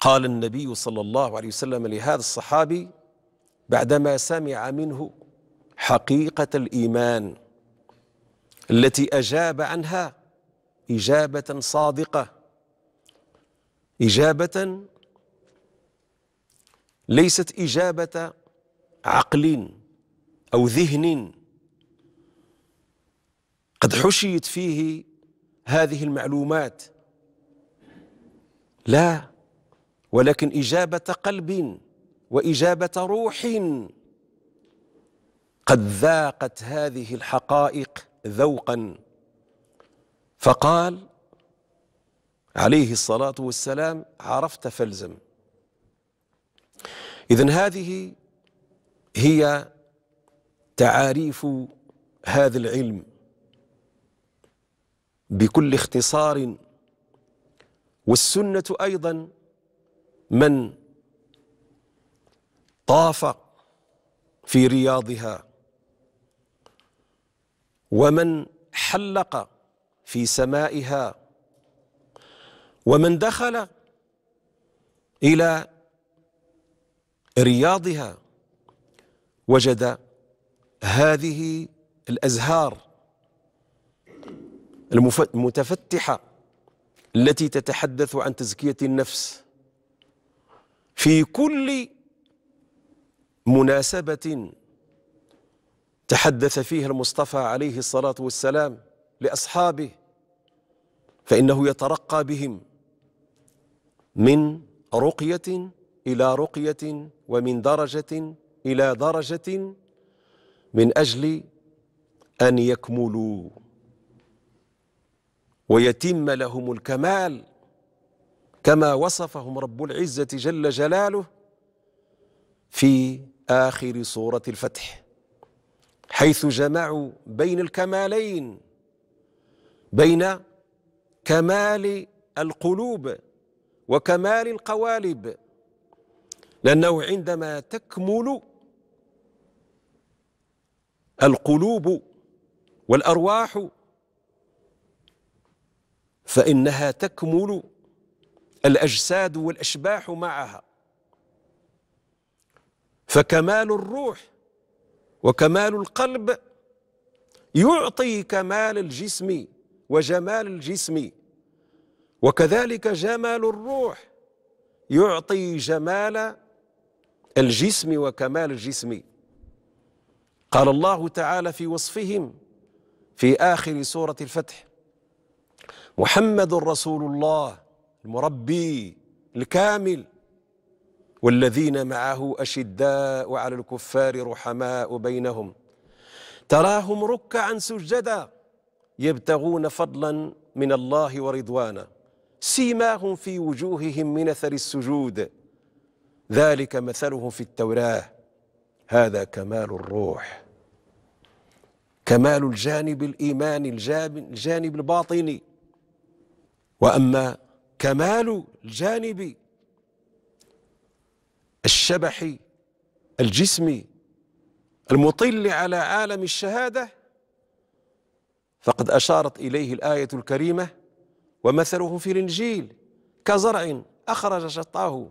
قال النبي صلى الله عليه وسلم لهذا الصحابي بعدما سمع منه حقيقة الإيمان التي أجاب عنها إجابة صادقة إجابة ليست إجابة عقل أو ذهن قد حشيت فيه هذه المعلومات لا ولكن إجابة قلب وإجابة روح قد ذاقت هذه الحقائق ذوقا فقال عليه الصلاة والسلام عرفت فالزم إذا هذه هي تعاريف هذا العلم بكل اختصار والسنة أيضا من طاف في رياضها ومن حلق في سمائها ومن دخل إلى رياضها وجد هذه الأزهار المتفتحة التي تتحدث عن تزكية النفس في كل مناسبة تحدث فيها المصطفى عليه الصلاة والسلام لأصحابه فإنه يترقى بهم من رقية إلى رقية ومن درجة إلى درجة من أجل أن يكملوا ويتم لهم الكمال كما وصفهم رب العزة جل جلاله في آخر سورة الفتح حيث جمعوا بين الكمالين بين كمال القلوب وكمال القوالب لأنه عندما تكمل القلوب والأرواح فإنها تكمل الأجساد والأشباح معها فكمال الروح وكمال القلب يعطي كمال الجسم وجمال الجسم وكذلك جمال الروح يعطي جمال الجسم وكمال الجسم قال الله تعالى في وصفهم في آخر سورة الفتح محمد رسول الله المربي الكامل والذين معه أشداء على الكفار رحماء بينهم تراهم ركعا سجدا يبتغون فضلا من الله ورضوانا سيماهم في وجوههم من اثر السجود ذلك مثلهم في التوراه هذا كمال الروح كمال الجانب الايماني الجانب الباطني واما كمال الجانب الشبحي الجسمي المطل على عالم الشهادة فقد أشارت إليه الآية الكريمة ومثله في الإنجيل كزرع أخرج شطاه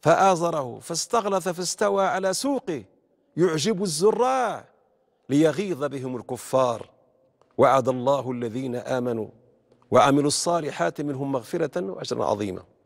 فآزره فاستغلث فاستوى على سوقه يعجب الزراع ليغيظ بهم الكفار وعد الله الذين آمنوا وعملوا الصالحات منهم مغفرة وأجرا عظيما